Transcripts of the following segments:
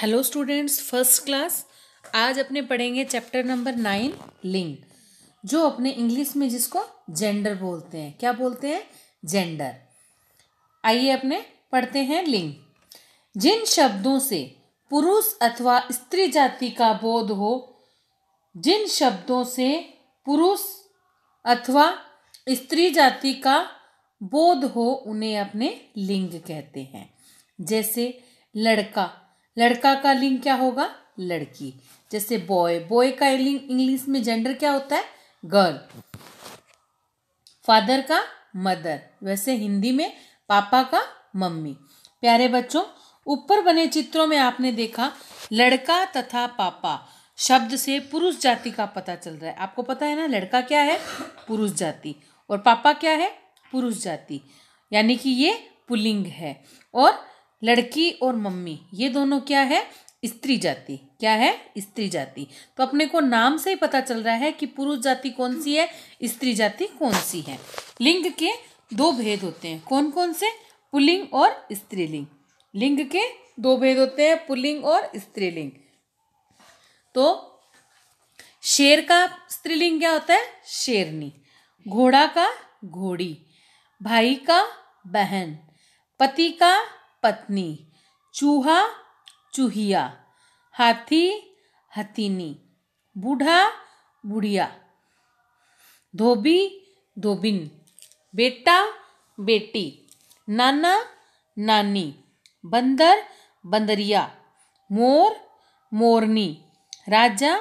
hello students first class आज अपने पढ़ेंगे चैप्टर नंबर नाइन लिंग जो अपने इंग्लिश में जिसको जेंडर बोलते हैं क्या बोलते हैं जेंडर आइए अपने पढ़ते हैं लिंग जिन शब्दों से पुरुष अथवा स्त्री जाति का बोध हो जिन शब्दों से पुरुष अथवा स्त्री जाति का बोध हो उन्हें अपने लिंग कहते हैं जैसे लड़का लड़का का लिंग क्या होगा लड़की जैसे बॉय बॉय का लिंग इंग्लिश में जेंडर क्या होता है गर्ल फादर का मदर वैसे हिंदी में पापा का मम्मी प्यारे बच्चों ऊपर बने चित्रों में आपने देखा लड़का तथा पापा शब्द से पुरुष जाति का पता चल रहा है आपको पता है ना लड़का क्या है पुरुष जाति और पापा क्या है पुरुष जाति यानी कि ये पुलिंग है और लड़की और मम्मी ये दोनों क्या है स्त्री जाति क्या है स्त्री जाति तो अपने को नाम से ही पता चल रहा है कि पुरुष जाति कौन सी है स्त्री जाति कौन सी है लिंग के दो भेद होते हैं कौन कौन से पुलिंग और स्त्रीलिंग लिंग के दो भेद होते हैं पुलिंग और स्त्रीलिंग तो शेर का स्त्रीलिंग क्या होता है शेरनी घोड़ा का घोड़ी भाई का बहन पति का पत्नी चूहा चूहिया हाथी हथीनी बूढ़ा बुढ़िया धोबी धोबिन बेटा बेटी नाना नानी बंदर बंदरिया मोर मोरनी राजा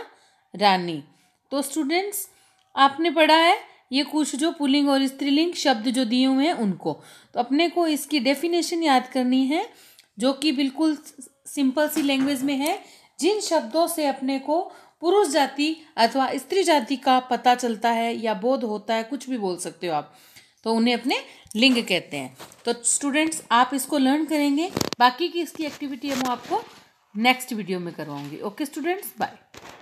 रानी तो स्टूडेंट्स आपने पढ़ा है ये कुछ जो पुलिंग और स्त्रीलिंग शब्द जो दिए हुए हैं उनको तो अपने को इसकी डेफिनेशन याद करनी है जो कि बिल्कुल सिंपल सी लैंग्वेज में है जिन शब्दों से अपने को पुरुष जाति अथवा स्त्री जाति का पता चलता है या बोध होता है कुछ भी बोल सकते हो आप तो उन्हें अपने लिंग कहते हैं तो स्टूडेंट्स आप इसको लर्न करेंगे बाकी की इसकी एक्टिविटी हम आपको नेक्स्ट वीडियो में करवाऊंगी ओके स्टूडेंट्स बाय